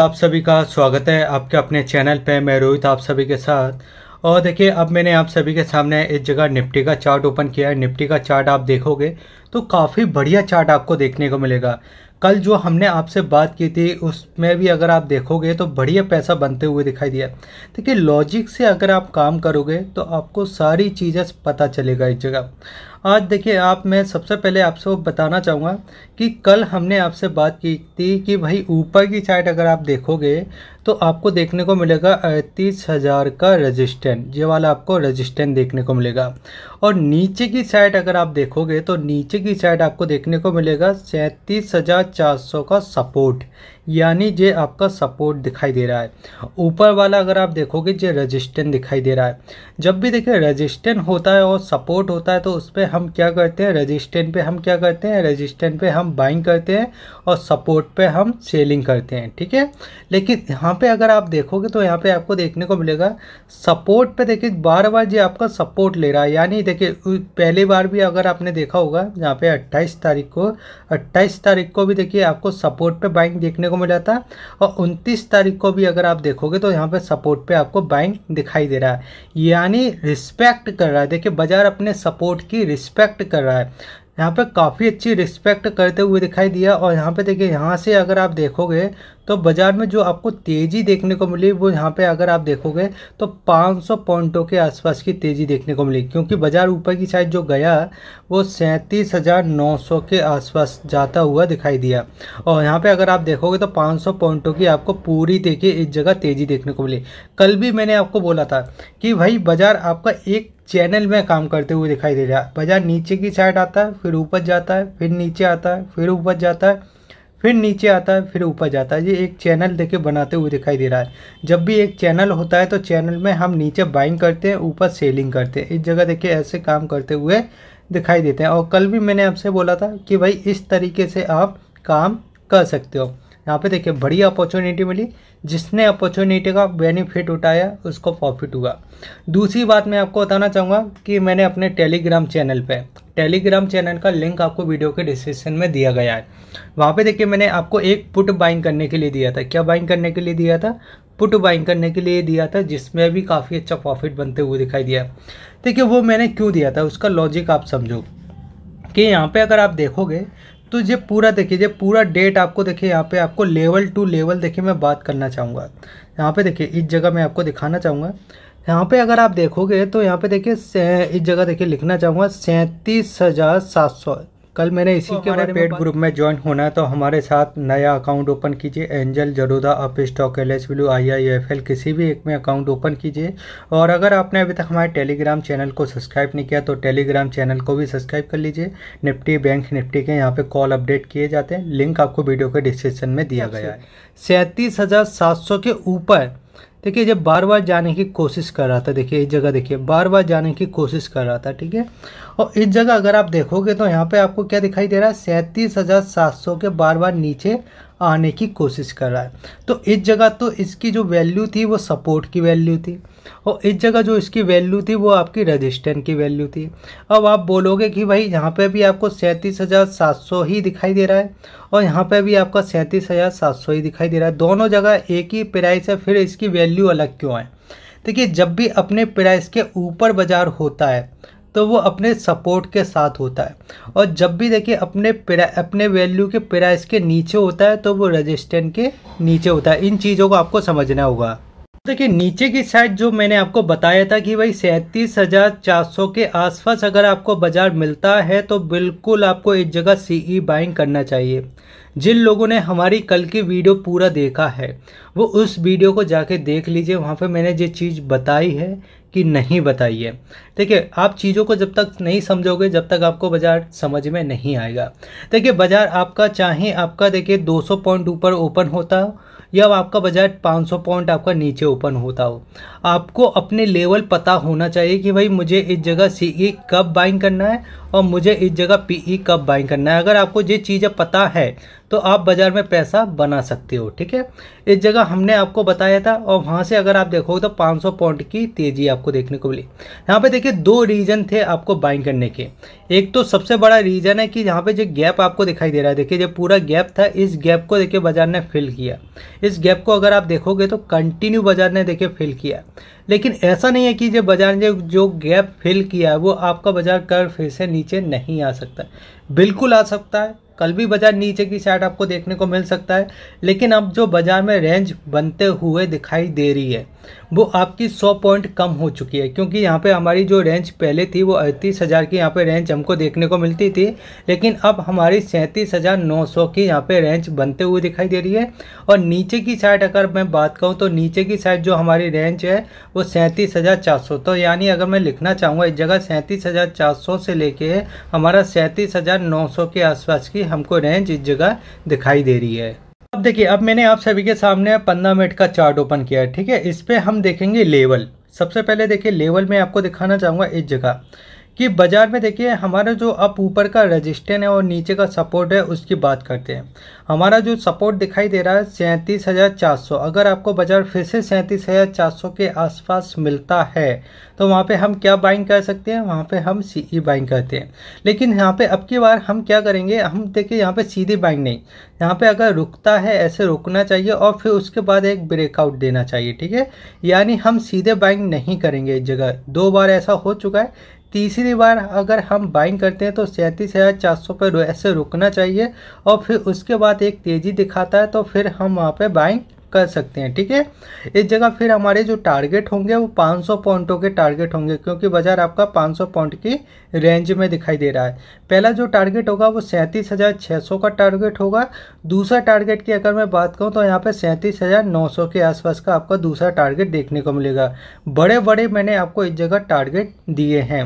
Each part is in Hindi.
आप सभी का स्वागत है आपके अपने चैनल पे मैं रोहित आप सभी के साथ और देखिए अब मैंने आप सभी के सामने एक जगह निफ्टी का चार्ट ओपन किया है निफ्टी का चार्ट आप देखोगे तो काफ़ी बढ़िया चार्ट आपको देखने को मिलेगा कल जो हमने आपसे बात की थी उसमें भी अगर आप देखोगे तो बढ़िया पैसा बनते हुए दिखाई दिया देखिए लॉजिक से अगर आप काम करोगे तो आपको सारी चीज़ें पता चलेगा इस जगह आज देखिए आप मैं सबसे पहले आपसे बताना चाहूँगा कि कल हमने आपसे बात की थी कि भाई ऊपर की साइड अगर आप देखोगे तो आपको देखने को मिलेगा अड़तीस हज़ार का रजिस्टेंट ये वाला आपको रजिस्टेंट देखने को मिलेगा और नीचे की साइड अगर आप देखोगे तो नीचे की साइड आपको देखने को मिलेगा सैंतीस हज़ार चार सौ का सपोर्ट यानी ये आपका सपोर्ट दिखाई दे रहा है ऊपर वाला अगर आप देखोगे जे रजिस्टेंट दिखाई दे रहा है जब भी देखिए रजिस्टेंट होता है और सपोर्ट होता है तो उस पर हम क्या करते हैं रजिस्टेंट पे हम क्या करते हैं रजिस्टेंट पे हम बाइंग करते हैं और सपोर्ट पे हम सेलिंग करते हैं ठीक है लेकिन यहाँ पे अगर आप देखोगे तो यहाँ पे आपको देखने को मिलेगा सपोर्ट पे देखिए बार बार जो आपका सपोर्ट ले रहा है यानी देखिए पहली बार भी अगर आपने देखा होगा यहाँ पे अट्ठाईस तारीख को अट्ठाईस तारीख को भी देखिए आपको सपोर्ट पे बाइंग देखने को को मिला था और उनतीस तारीख को भी अगर आप देखोगे तो यहाँ पे सपोर्ट पे आपको बाइंग दिखाई दे रहा है यानी रिस्पेक्ट कर रहा है देखिए बाजार अपने सपोर्ट की रिस्पेक्ट कर रहा है यहाँ पे काफ़ी अच्छी रिस्पेक्ट करते हुए दिखाई दिया और यहाँ पे देखिए यहाँ से अगर आप देखोगे तो बाज़ार में जो आपको तेज़ी देखने को मिली वो यहाँ पे अगर आप देखोगे तो 500 पॉइंटों के आसपास की तेज़ी देखने को मिली क्योंकि बाज़ार ऊपर की साइड जो गया वो सैंतीस के आसपास जाता हुआ दिखाई दिया और यहाँ पर अगर आप देखोगे तो 500 पॉइंटों की आपको पूरी देखिए एक जगह तेज़ी देखने को मिली कल भी मैंने आपको बोला था कि भाई बाज़ार आपका एक चैनल में काम करते हुए दिखाई दे रहा बाजार नीचे की साइड आता है फिर ऊपर जाता है फिर नीचे आता है फिर ऊपर जाता है फिर नीचे आता है फिर ऊपर जाता है ये एक चैनल देखे बनाते हुए दिखाई दे रहा है जब भी एक चैनल होता है तो चैनल में हम नीचे बाइंग करते हैं ऊपर सेलिंग करते हैं इस जगह देखिए ऐसे काम करते हुए दिखाई देते हैं और कल भी मैंने आपसे बोला था कि भाई इस तरीके से आप काम कर सकते हो यहाँ पे देखिए बड़ी अपॉर्चुनिटी मिली जिसने अपॉर्चुनिटी का बेनिफिट उठाया उसको प्रॉफिट हुआ दूसरी बात मैं आपको बताना चाहूँगा कि मैंने अपने टेलीग्राम चैनल पे टेलीग्राम चैनल का लिंक आपको वीडियो के डिस्क्रिप्शन में दिया गया है वहाँ पे देखिए मैंने आपको एक पुट बाइंग करने के लिए दिया था क्या बाइंग करने के लिए दिया था पुट बाइंग करने के लिए दिया था जिसमें भी काफ़ी अच्छा प्रॉफिट बनते हुए दिखाई दिया देखिए वो मैंने क्यों दिया था उसका लॉजिक आप समझो कि यहाँ पे अगर आप देखोगे तो ये पूरा देखिए ये पूरा डेट आपको देखिए यहाँ पे आपको लेवल टू लेवल देखिए मैं बात करना चाहूँगा यहाँ पे देखिए इस जगह मैं आपको दिखाना चाहूँगा यहाँ पे अगर आप देखोगे तो यहाँ पे देखिए इस जगह देखिए लिखना चाहूँगा सैंतीस हज़ार सात सौ कल मैंने इसी तो के बाद पेड ग्रुप में ज्वाइन होना है तो हमारे साथ नया अकाउंट ओपन कीजिए Angel Zerodha Upstox Alice blue I I F L किसी भी एक में अकाउंट ओपन कीजिए और अगर आपने अभी तक हमारे टेलीग्राम चैनल को सब्सक्राइब नहीं किया तो टेलीग्राम चैनल को भी सब्सक्राइब कर लीजिए निफ्टी बैंक निफ्टी के यहाँ पर कॉल अपडेट किए जाते हैं लिंक आपको वीडियो के डिस्क्रिप्शन में दिया गया है सैंतीस के ऊपर देखिए जब बार बार जाने की कोशिश कर रहा था देखिए इस जगह देखिए बार बार जाने की कोशिश कर रहा था ठीक है और इस जगह अगर आप देखोगे तो यहाँ पे आपको क्या दिखाई दे रहा है सैंतीस हज़ार सात सौ के बार बार नीचे आने की कोशिश कर रहा है तो इस जगह तो इसकी जो वैल्यू थी वो सपोर्ट की वैल्यू थी और इस जगह जो इसकी वैल्यू थी वो आपकी रजिस्टेंट की वैल्यू थी अब आप बोलोगे कि भाई यहाँ पे भी आपको सैंतीस हज़ार सात सौ ही दिखाई दे रहा है और यहाँ पे भी आपका सैंतीस हज़ार सात सौ ही दिखाई दे रहा है दोनों जगह एक ही प्राइस है फिर इसकी वैल्यू वैल्यू अलग क्यों है देखिए जब भी अपने प्राइस के ऊपर बाज़ार होता है तो वो अपने सपोर्ट के साथ होता है और जब भी देखिए अपने अपने वैल्यू के प्राइस के नीचे होता है तो वो रजिस्टेंट के नीचे होता है इन चीज़ों को आपको समझना होगा देखिए नीचे की साइड जो मैंने आपको बताया था कि भाई सैंतीस हज़ार चार सौ के आसपास अगर आपको बाज़ार मिलता है तो बिल्कुल आपको इस जगह सीई बाइंग e करना चाहिए जिन लोगों ने हमारी कल की वीडियो पूरा देखा है वो उस वीडियो को जाके देख लीजिए वहाँ पे मैंने जो चीज़ बताई है कि नहीं बताई है देखिए आप चीज़ों को जब तक नहीं समझोगे जब तक आपको बाज़ार समझ में नहीं आएगा देखिए बाज़ार आपका चाहे आपका देखिए 200 पॉइंट ऊपर ओपन होता हो या आपका बाजार 500 पॉइंट आपका नीचे ओपन होता हो आपको अपने लेवल पता होना चाहिए कि भाई मुझे इस जगह सी कब बाइंग करना है और मुझे इस जगह पीई e कब बाइंग करना है अगर आपको ये चीज़ें पता है तो आप बाज़ार में पैसा बना सकते हो ठीक है इस जगह हमने आपको बताया था और वहाँ से अगर आप देखोगे तो 500 पॉइंट की तेज़ी आपको देखने को मिली यहाँ पे देखिए दो रीज़न थे आपको बाइंग करने के एक तो सबसे बड़ा रीज़न है कि यहाँ पे जो गैप आपको दिखाई दे रहा है देखिए जो पूरा गैप था इस गैप को देखिए बाज़ार ने फिल किया इस गैप को अगर आप देखोगे तो कंटिन्यू बाज़ार ने देखिए फिल किया लेकिन ऐसा नहीं है कि जब बाज़ार ने जो गैप फिल किया है वो आपका बाज़ार कर फिर से नीचे नहीं आ सकता बिल्कुल आ सकता है कल भी बाज़ार नीचे की साइड आपको देखने को मिल सकता है लेकिन अब जो बाज़ार में रेंज बनते हुए दिखाई दे रही है वो आपकी सौ पॉइंट कम हो चुकी है क्योंकि यहाँ पे हमारी जो रेंज पहले थी वो अड़तीस हज़ार की यहाँ पे रेंज हमको देखने को मिलती थी लेकिन अब हमारी सैंतीस हज़ार नौ सौ की यहाँ पे रेंज बनते हुए दिखाई दे रही है और नीचे की साइड अगर मैं बात कहूँ तो नीचे की साइड जो हमारी रेंज है वो सैंतीस हज़ार चार सौ तो यानी अगर मैं लिखना चाहूँगा इस जगह सैंतीस हज़ार चार सौ से लेके हमारा सैंतीस हज़ार नौ सौ के आसपास की हमको रेंज इस जगह दिखाई दे रही है अब देखिए अब मैंने आप सभी के सामने पंद्रह मिनट का चार्ट ओपन किया है ठीक है इस पर हम देखेंगे लेवल सबसे पहले देखिए लेवल में आपको दिखाना चाहूँगा इस जगह कि बाज़ार में देखिए हमारा जो अप ऊपर का रेजिस्टेंस है और नीचे का सपोर्ट है उसकी बात करते हैं हमारा जो सपोर्ट दिखाई दे रहा है सैंतीस हज़ार चार सौ अगर आपको बाज़ार फिर से सैंतीस हज़ार चार सौ के आसपास मिलता है तो वहाँ पे हम क्या बाइंग कर सकते हैं वहाँ पे हम सी बाइंग e करते हैं लेकिन यहाँ पे अब की बार हम क्या करेंगे हम देखिए यहाँ पे सीधी बाइंग नहीं यहाँ पे अगर रुकता है ऐसे रुकना चाहिए और फिर उसके बाद एक ब्रेकआउट देना चाहिए ठीक है यानी हम सीधे बाइंग नहीं करेंगे जगह दो बार ऐसा हो चुका है तीसरी बार अगर हम बाइंग करते हैं तो सैंतीस हज़ार चार सौ पर ऐसे रुकना चाहिए और फिर उसके बाद एक तेज़ी दिखाता है तो फिर हम वहाँ पर बाइंग कर सकते हैं ठीक है इस जगह फिर हमारे जो टारगेट होंगे वो 500 पॉइंटों के टारगेट होंगे क्योंकि बाजार आपका 500 पॉइंट की रेंज में दिखाई दे रहा है पहला जो टारगेट होगा वो सैंतीस का टारगेट होगा दूसरा टारगेट की अगर मैं बात करूँ तो यहाँ पर सैंतीस के आसपास का आपका दूसरा टारगेट देखने को मिलेगा बड़े बड़े मैंने आपको इस जगह टारगेट दिए हैं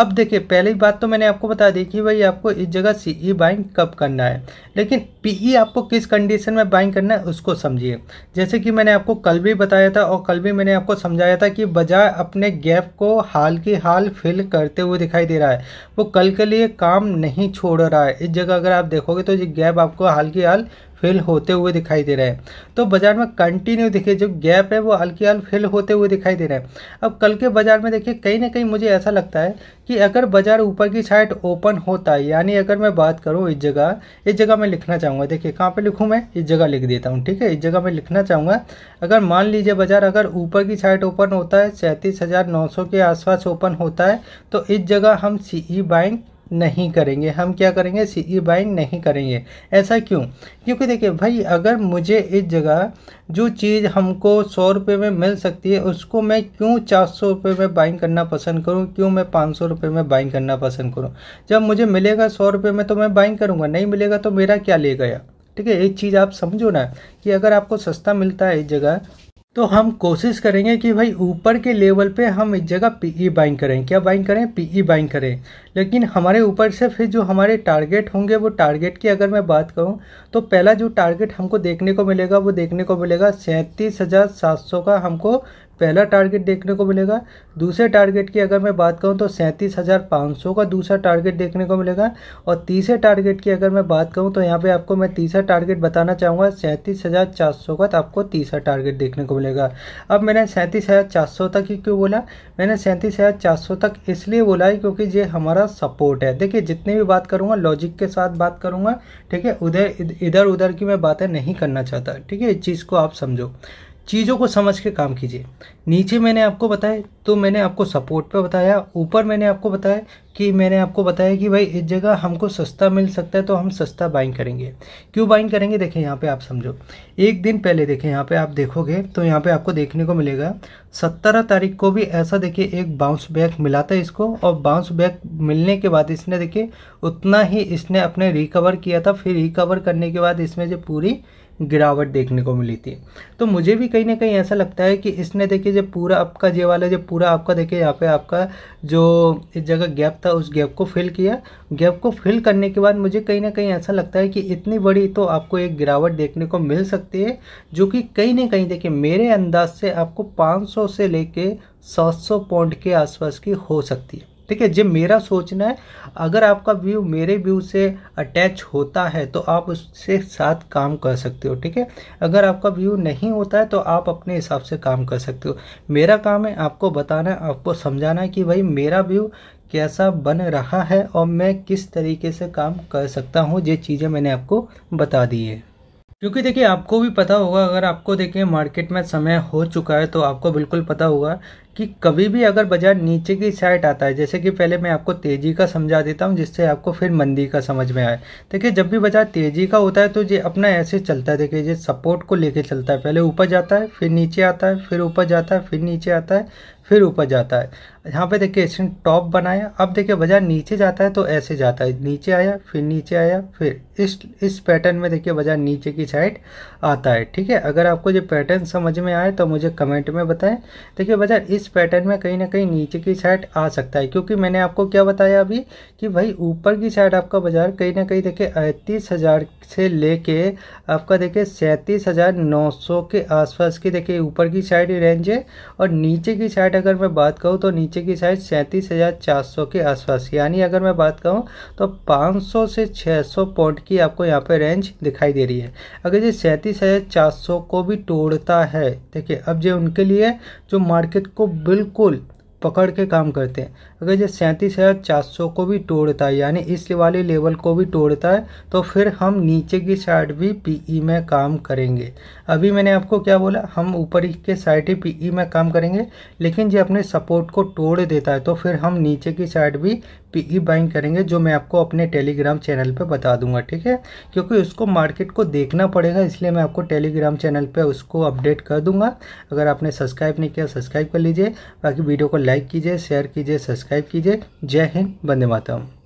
अब देखिए पहली बात तो मैंने आपको बता दी कि भाई आपको इस जगह सी ई बाइंग कब करना है लेकिन पी ई e आपको किस कंडीशन में बाइंग करना है उसको समझिए जैसे कि मैंने आपको कल भी बताया था और कल भी मैंने आपको समझाया था कि बजाय अपने गैप को हाल की हाल फिल करते हुए दिखाई दे रहा है वो कल के लिए काम नहीं छोड़ रहा है इस जगह अगर आप देखोगे तो ये गैप आपको हाल की हाल फेल होते हुए दिखाई दे रहे हैं तो बाजार में कंटिन्यू देखिए जो गैप है वो हल्की हल फेल होते हुए दिखाई दे रहे हैं अब कल के बाजार में देखिए कहीं ना कहीं मुझे ऐसा लगता है कि अगर बाजार ऊपर की साइड ओपन होता है यानी अगर मैं बात करूँ इस जगह इस जगह मैं लिखना चाहूँगा देखिए कहाँ पर लिखूँ मैं इस जगह लिख देता हूँ ठीक है इस जगह मैं लिखना चाहूँगा अगर मान लीजिए बाजार अगर ऊपर की साइड ओपन होता है सैंतीस के आसपास ओपन होता है तो इस जगह हम सी ई बाइंग नहीं करेंगे हम क्या करेंगे सी ई बाइंग नहीं करेंगे ऐसा क्यों क्योंकि देखिए भाई अगर मुझे इस जगह जो चीज़ हमको सौ रुपये में मिल सकती है उसको मैं क्यों चार सौ रुपये में बाइंग करना पसंद करूं क्यों मैं पाँच सौ रुपये में बाइंग करना पसंद करूं जब मुझे मिलेगा सौ रुपये में तो मैं बाइंग करूंगा नहीं मिलेगा तो मेरा क्या ले गया ठीक है एक चीज़ आप समझो ना कि अगर आपको सस्ता मिलता है इस जगह तो हम कोशिश करेंगे कि भाई ऊपर के लेवल पे हम एक जगह पीई बाइंग e करें क्या बाइंग करें पीई बाइंग e करें लेकिन हमारे ऊपर से फिर जो हमारे टारगेट होंगे वो टारगेट की अगर मैं बात करूं तो पहला जो टारगेट हमको देखने को मिलेगा वो देखने को मिलेगा सैंतीस हज़ार सात सौ का हमको पहला टारगेट देखने को मिलेगा दूसरे टारगेट की अगर मैं बात करूं तो सैंतीस हज़ार पाँच सौ का दूसरा टारगेट देखने को मिलेगा और तीसरे टारगेट की अगर मैं बात करूं तो यहाँ पे आपको मैं तीसरा टारगेट बताना चाहूँगा सैंतीस हज़ार चार सौ का तो आपको तीसरा टारगेट देखने को मिलेगा अब मैंने सैंतीस तक ही क्यों बोला मैंने सैंतीस तक इसलिए बोला है क्योंकि ये हमारा सपोर्ट है देखिए जितनी भी बात करूँगा लॉजिक के साथ बात करूँगा ठीक है उधर इधर उधर की मैं बातें नहीं करना चाहता ठीक है इस चीज़ को आप समझो चीज़ों को समझ के काम कीजिए नीचे मैंने आपको बताया तो मैंने आपको सपोर्ट पे बताया ऊपर मैंने आपको बताया कि मैंने आपको बताया कि भाई इस जगह हमको सस्ता मिल सकता है तो हम सस्ता बाइंग करेंगे क्यों बाइंग करेंगे देखें यहाँ पे आप समझो एक दिन पहले देखें यहाँ पे आप देखोगे तो यहाँ पे आपको देखने को मिलेगा सत्रह तारीख को भी ऐसा देखिए एक बाउंस बैक मिला था इसको और बाउंस बैक मिलने के बाद इसने देखिए उतना ही इसने अपने रिकवर किया था फिर रिकवर करने के बाद इसमें जो पूरी गिरावट देखने को मिली थी तो मुझे भी कहीं ना कहीं ऐसा लगता है कि इसने देखिए जब पूरा आपका जे वाला जब पूरा आपका देखिए यहाँ पे आपका जो इस जगह गैप था उस गैप को फिल किया गैप को फिल करने के बाद मुझे कहीं ना कहीं ऐसा लगता है कि इतनी बड़ी तो आपको एक गिरावट देखने को मिल सकती है जो कि कहीं ना कहीं देखिए मेरे अंदाज से आपको पाँच से ले कर पॉइंट के आसपास की हो सकती है ठीक है जब मेरा सोचना है अगर आपका व्यू मेरे व्यू से अटैच होता है तो आप उससे साथ काम कर सकते हो ठीक है अगर आपका व्यू नहीं होता है तो आप अपने हिसाब से काम कर सकते हो मेरा काम है आपको बताना है आपको समझाना है कि भाई मेरा व्यू कैसा बन रहा है और मैं किस तरीके से काम कर सकता हूँ ये चीज़ें मैंने आपको बता दी है क्योंकि देखिए आपको भी पता होगा अगर आपको देखिए मार्केट में समय हो चुका है तो आपको बिल्कुल पता होगा कि कभी भी अगर बाजार नीचे की साइड आता है जैसे कि पहले मैं आपको तेज़ी का समझा देता हूँ जिससे आपको फिर मंदी का समझ में आए देखिए जब भी बाजार तेज़ी का होता है तो ये अपना ऐसे चलता है देखिए ये सपोर्ट को लेके चलता है पहले ऊपर जाता है फिर नीचे आता है फिर ऊपर जाता है फिर नीचे आता है फिर ऊपर जाता है यहाँ पे देखिए इसने टॉप बनाया अब देखिए बाजार नीचे जाता है तो ऐसे जाता है नीचे आया फिर नीचे आया फिर इस इस पैटर्न में देखिए बाजार नीचे की साइड आता है ठीक है अगर आपको ये पैटर्न समझ में आए तो मुझे कमेंट में बताएं देखिए बाजार इस पैटर्न में कहीं ना कहीं नीचे की साइड आ सकता है क्योंकि मैंने आपको क्या बताया अभी कि भाई ऊपर की साइड आपका बाजार कहीं ना कहीं देखिए अड़तीस से ले आपका देखिए सैंतीस के आसपास की देखिए ऊपर की साइड रेंज है और नीचे की साइड रेट अगर मैं बात करूँ तो नीचे की साइड सैंतीस हज़ार चार सौ के आसपास यानी अगर मैं बात करूँ तो पाँच सौ से छः सौ पॉइंट की आपको यहाँ पे रेंज दिखाई दे रही है अगर ये सैंतीस हज़ार चार सौ को भी तोड़ता है देखिए अब जो उनके लिए जो मार्केट को बिल्कुल पकड़ के काम करते हैं अगर ये सैंतीस हज़ार चार सौ को भी तोड़ता है यानी इस वाले लेवल को भी तोड़ता है तो फिर हम नीचे की साइड भी पीई e में काम करेंगे अभी मैंने आपको क्या बोला हम ऊपर के साइड ही पीई e में काम करेंगे लेकिन ये अपने सपोर्ट को तोड़ देता है तो फिर हम नीचे की साइड भी पीई e बाइंग करेंगे जो मैं आपको अपने टेलीग्राम चैनल पर बता दूंगा ठीक है क्योंकि उसको मार्केट को देखना पड़ेगा इसलिए मैं आपको टेलीग्राम चैनल पर उसको अपडेट कर दूंगा अगर आपने सब्सक्राइब नहीं किया सब्सक्राइब कर लीजिए बाकी वीडियो को लाइक लाइक कीजिए शेयर कीजिए सब्सक्राइब कीजिए जय हिंद वंदे मातम